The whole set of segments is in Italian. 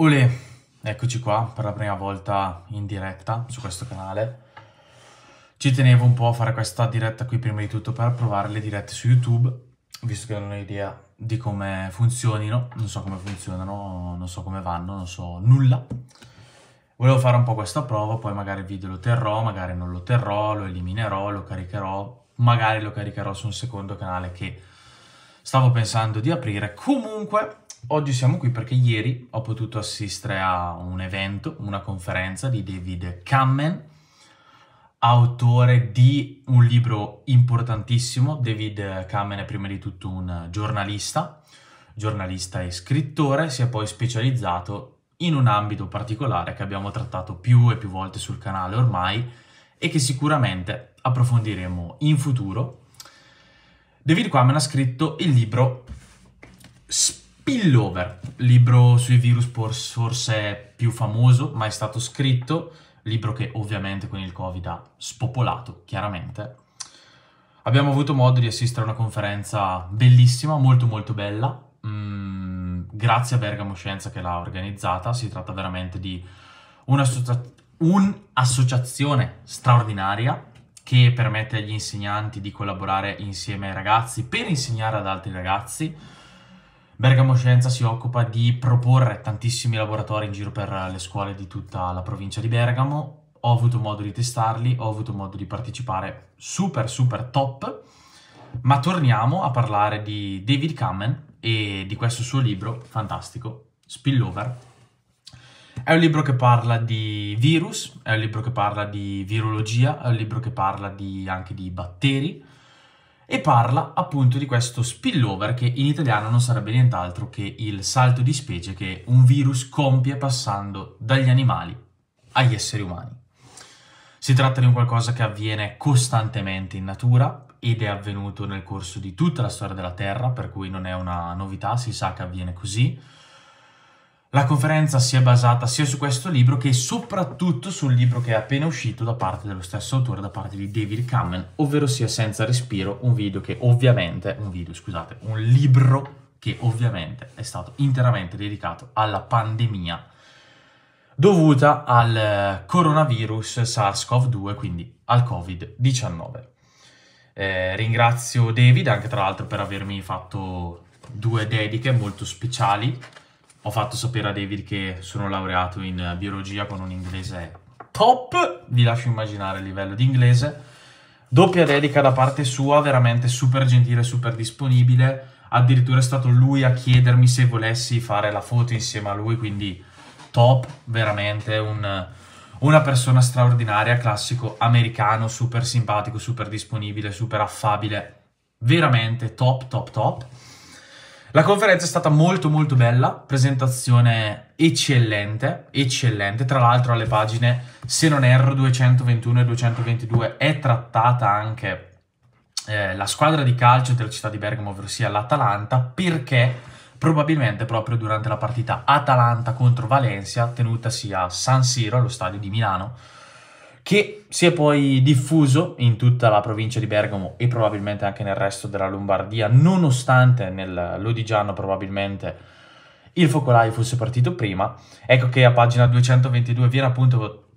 Ole, eccoci qua per la prima volta in diretta su questo canale. Ci tenevo un po' a fare questa diretta qui prima di tutto per provare le dirette su YouTube, visto che non ho idea di come funzionino, non so come funzionano, non so come vanno, non so nulla. Volevo fare un po' questa prova, poi magari il video lo terrò, magari non lo terrò, lo eliminerò, lo caricherò, magari lo caricherò su un secondo canale che stavo pensando di aprire. Comunque, Oggi siamo qui perché ieri ho potuto assistere a un evento, una conferenza di David Kammen, autore di un libro importantissimo. David Kammen è prima di tutto un giornalista, giornalista e scrittore, si è poi specializzato in un ambito particolare che abbiamo trattato più e più volte sul canale ormai e che sicuramente approfondiremo in futuro. David Kammen ha scritto il libro Spazio Spillover, libro sui virus forse più famoso mai stato scritto, libro che ovviamente con il Covid ha spopolato, chiaramente. Abbiamo avuto modo di assistere a una conferenza bellissima, molto molto bella, mm, grazie a Bergamo Scienza che l'ha organizzata, si tratta veramente di un'associa- un'associazione straordinaria che permette agli insegnanti di collaborare insieme ai ragazzi per insegnare ad altri ragazzi Bergamo Scienza si occupa di proporre tantissimi laboratori in giro per le scuole di tutta la provincia di Bergamo. Ho avuto modo di testarli, ho avuto modo di partecipare super super top. Ma torniamo a parlare di David Kamen e di questo suo libro fantastico, Spillover. È un libro che parla di virus, è un libro che parla di virologia, è un libro che parla di, anche di batteri e parla appunto di questo spillover che in italiano non sarebbe nient'altro che il salto di specie che un virus compie passando dagli animali agli esseri umani. Si tratta di un qualcosa che avviene costantemente in natura ed è avvenuto nel corso di tutta la storia della Terra, per cui non è una novità, si sa che avviene così la conferenza si è basata sia su questo libro che soprattutto sul libro che è appena uscito da parte dello stesso autore, da parte di David Kamen, ovvero sia Senza Respiro, un video che ovviamente, un video scusate, un libro che ovviamente è stato interamente dedicato alla pandemia dovuta al eh, coronavirus SARS-CoV-2, quindi al Covid-19. Eh, ringrazio David anche tra l'altro per avermi fatto due dediche molto speciali ho fatto sapere a David che sono laureato in biologia con un inglese top, vi lascio immaginare il livello di inglese. Doppia dedica da parte sua, veramente super gentile, super disponibile. Addirittura è stato lui a chiedermi se volessi fare la foto insieme a lui, quindi top, veramente un, una persona straordinaria, classico americano, super simpatico, super disponibile, super affabile. Veramente top, top, top. La conferenza è stata molto molto bella, presentazione eccellente, eccellente, tra l'altro alle pagine, se non erro, 221 e 222 è trattata anche eh, la squadra di calcio della città di Bergamo, ossia l'Atalanta, perché probabilmente proprio durante la partita Atalanta contro Valencia, tenutasi a San Siro, allo stadio di Milano, che si è poi diffuso in tutta la provincia di Bergamo e probabilmente anche nel resto della Lombardia, nonostante nell'Odigiano probabilmente il focolaio fosse partito prima. Ecco che a pagina 222 viene appunto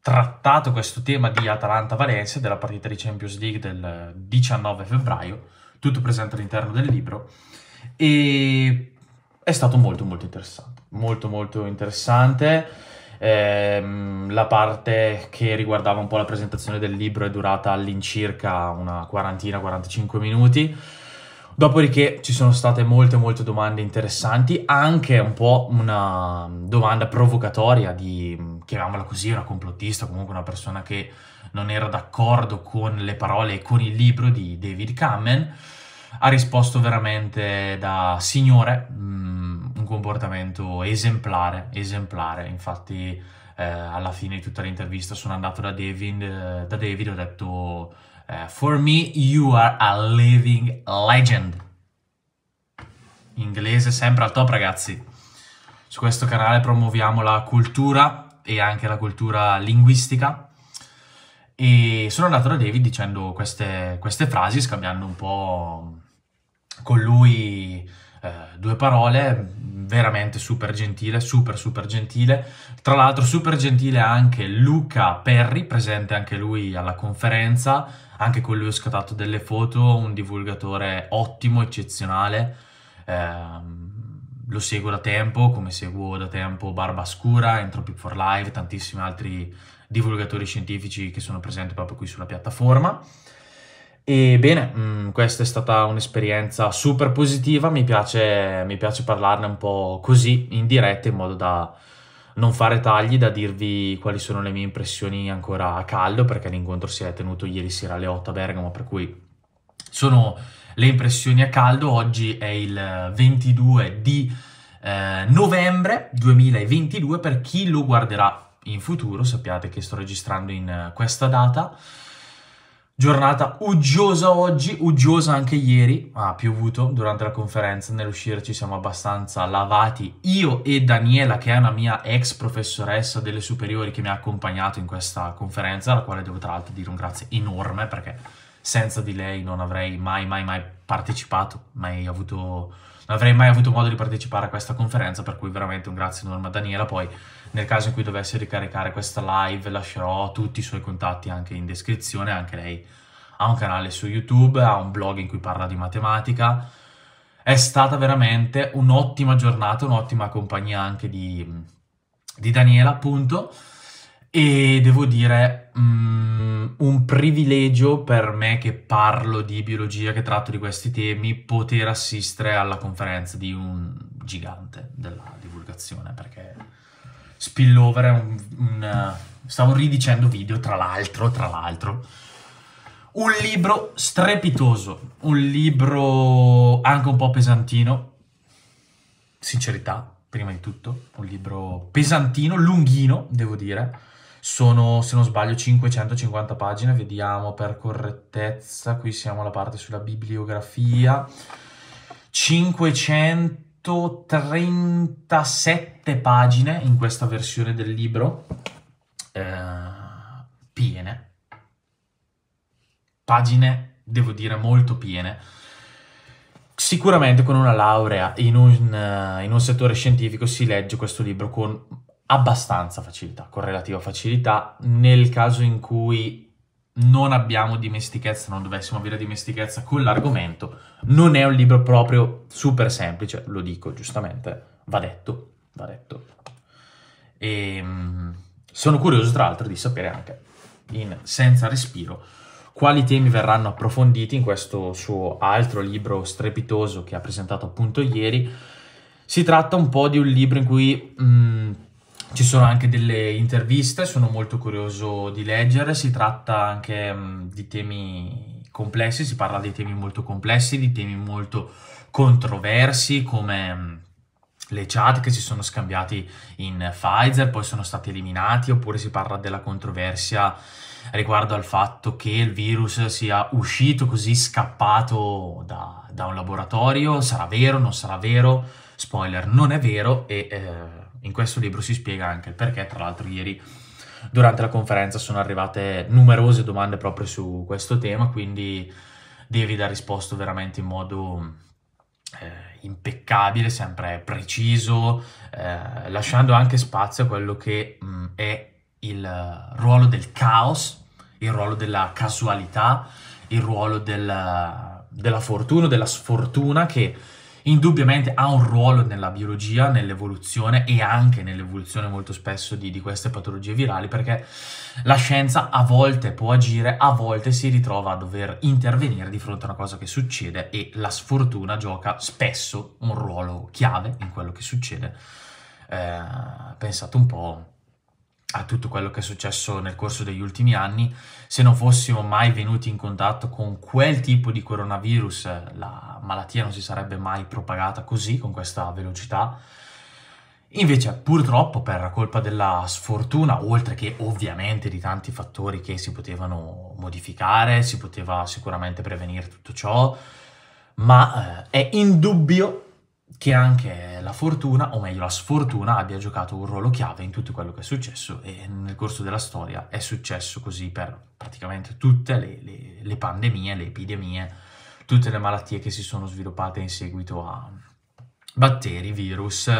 trattato questo tema di Atalanta-Valencia della partita di Champions League del 19 febbraio, tutto presente all'interno del libro, e è stato molto molto interessante, molto molto interessante ehm, la parte che riguardava un po' la presentazione del libro è durata all'incirca una quarantina, 45 minuti. Dopodiché ci sono state molte molte domande interessanti, anche un po' una domanda provocatoria di, chiamiamola così, una complottista, comunque una persona che non era d'accordo con le parole e con il libro di David Kamen, ha risposto veramente da signore, mh, mm, un comportamento esemplare, esemplare. Infatti eh, alla fine di tutta l'intervista sono andato da David, eh, da David ho detto eh, For me you are a living legend. Inglese sempre al top ragazzi. Su questo canale promuoviamo la cultura e anche la cultura linguistica. E sono andato da David dicendo queste, queste frasi, scambiando un po' con lui eh, due parole, veramente super gentile, super super gentile. Tra l'altro super gentile anche Luca Perry, presente anche lui alla conferenza, anche con lui ho scattato delle foto, un divulgatore ottimo, eccezionale. Eh, lo seguo da tempo, come seguo da tempo Barba Scura, Entropy for Live, tantissimi altri divulgatori scientifici che sono presenti proprio qui sulla piattaforma. Ebbene, mm, questa è stata un'esperienza super positiva, mi piace, mi piace parlarne un po' così, in diretta, in modo da non fare tagli, da dirvi quali sono le mie impressioni ancora a caldo, perché l'incontro si è tenuto ieri sera alle 8 a Bergamo, per cui sono le impressioni a caldo. Oggi è il 22 di eh, novembre 2022, per chi lo guarderà in futuro, sappiate che sto registrando in questa data. Giornata uggiosa oggi, uggiosa anche ieri, ha piovuto durante la conferenza, nell'uscire ci siamo abbastanza lavati. Io e Daniela, che è una mia ex professoressa delle superiori che mi ha accompagnato in questa conferenza, alla quale devo tra l'altro dire un grazie enorme perché senza di lei non avrei mai mai mai partecipato, mai avuto non avrei mai avuto modo di partecipare a questa conferenza, per cui veramente un grazie enorme a Daniela. Poi nel caso in cui dovesse ricaricare questa live lascerò tutti i suoi contatti anche in descrizione, anche lei ha un canale su YouTube, ha un blog in cui parla di matematica. È stata veramente un'ottima giornata, un'ottima compagnia anche di, di Daniela, appunto. E devo dire, um, un privilegio per me che parlo di biologia, che tratto di questi temi, poter assistere alla conferenza di un gigante della divulgazione, perché spillover è un... un stavo ridicendo video, tra l'altro, tra l'altro. Un libro strepitoso, un libro anche un po' pesantino, sincerità, prima di tutto, un libro pesantino, lunghino, devo dire sono, se non sbaglio, 550 pagine, vediamo per correttezza, qui siamo alla parte sulla bibliografia, 537 pagine in questa versione del libro, eh, piene, pagine, devo dire, molto piene. Sicuramente con una laurea in un, eh, in un, settore scientifico si legge questo libro con abbastanza facilità, con relativa facilità, nel caso in cui non abbiamo dimestichezza, non dovessimo avere dimestichezza con l'argomento, non è un libro proprio super semplice, lo dico giustamente, va detto, va detto. E, ehm, sono curioso tra l'altro di sapere anche, in Senza Respiro, quali temi verranno approfonditi in questo suo altro libro strepitoso che ha presentato appunto ieri. Si tratta un po' di un libro in cui... Mh, mm, ci sono anche delle interviste, sono molto curioso di leggere, si tratta anche mm, di temi complessi, si parla di temi molto complessi, di temi molto controversi come mm, le chat che si sono scambiati in Pfizer, poi sono stati eliminati, oppure si parla della controversia riguardo al fatto che il virus sia uscito così scappato da, da un laboratorio, sarà vero, non sarà vero, spoiler, non è vero e... Eh, in questo libro si spiega anche il perché, tra l'altro ieri durante la conferenza sono arrivate numerose domande proprio su questo tema, quindi David ha risposto veramente in modo eh, impeccabile, sempre preciso, eh, lasciando anche spazio a quello che mh, mm, è il ruolo del caos, il ruolo della casualità, il ruolo del, della fortuna, della sfortuna che indubbiamente ha un ruolo nella biologia, nell'evoluzione e anche nell'evoluzione molto spesso di, di, queste patologie virali perché la scienza a volte può agire, a volte si ritrova a dover intervenire di fronte a una cosa che succede e la sfortuna gioca spesso un ruolo chiave in quello che succede. Eh, pensate un po' a tutto quello che è successo nel corso degli ultimi anni, se non fossimo mai venuti in contatto con quel tipo di coronavirus, la, malattia non si sarebbe mai propagata così, con questa velocità. Invece, purtroppo, per colpa della sfortuna, oltre che ovviamente di tanti fattori che si potevano modificare, si poteva sicuramente prevenire tutto ciò, ma eh, è indubbio che anche la fortuna, o meglio la sfortuna, abbia giocato un ruolo chiave in tutto quello che è successo e nel corso della storia è successo così per praticamente tutte le, le, le pandemie, le epidemie, tutte le malattie che si sono sviluppate in seguito a batteri, virus,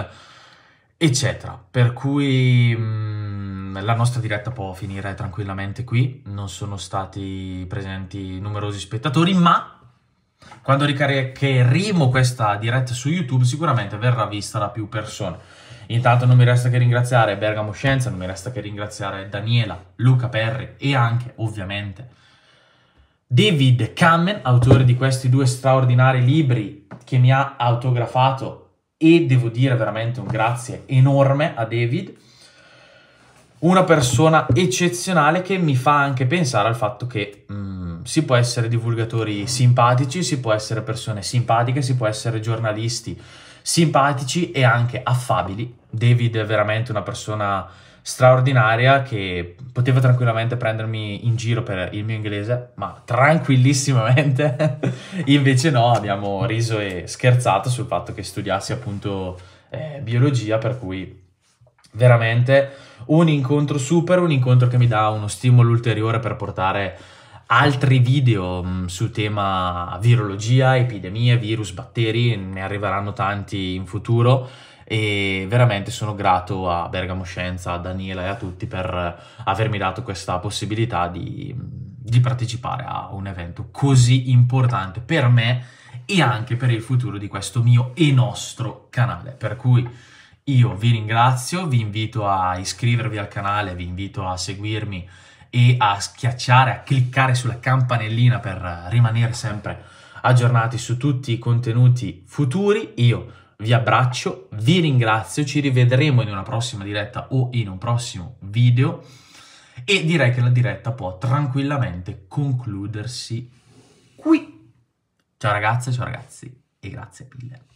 eccetera. Per cui mh, mm, la nostra diretta può finire tranquillamente qui, non sono stati presenti numerosi spettatori, ma quando ricaricheremo questa diretta su YouTube sicuramente verrà vista da più persone. Intanto non mi resta che ringraziare Bergamo Scienza, non mi resta che ringraziare Daniela, Luca Perri e anche, ovviamente, David Kamen, autore di questi due straordinari libri che mi ha autografato e devo dire veramente un grazie enorme a David, una persona eccezionale che mi fa anche pensare al fatto che mm, si può essere divulgatori simpatici, si può essere persone simpatiche, si può essere giornalisti simpatici e anche affabili. David è veramente una persona straordinaria che poteva tranquillamente prendermi in giro per il mio inglese, ma tranquillissimamente. Invece no, abbiamo riso e scherzato sul fatto che studiassi appunto eh, biologia, per cui veramente un incontro super, un incontro che mi dà uno stimolo ulteriore per portare altri video mh, mm, su tema virologia, epidemie, virus, batteri, ne arriveranno tanti in futuro e veramente sono grato a Bergamo Scienza, a Daniela e a tutti per avermi dato questa possibilità di, di partecipare a un evento così importante per me e anche per il futuro di questo mio e nostro canale. Per cui io vi ringrazio, vi invito a iscrivervi al canale, vi invito a seguirmi e a schiacciare, a cliccare sulla campanellina per rimanere sempre aggiornati su tutti i contenuti futuri. Io vi abbraccio, vi ringrazio, ci rivedremo in una prossima diretta o in un prossimo video e direi che la diretta può tranquillamente concludersi qui. Ciao ragazze, ciao ragazzi e grazie mille.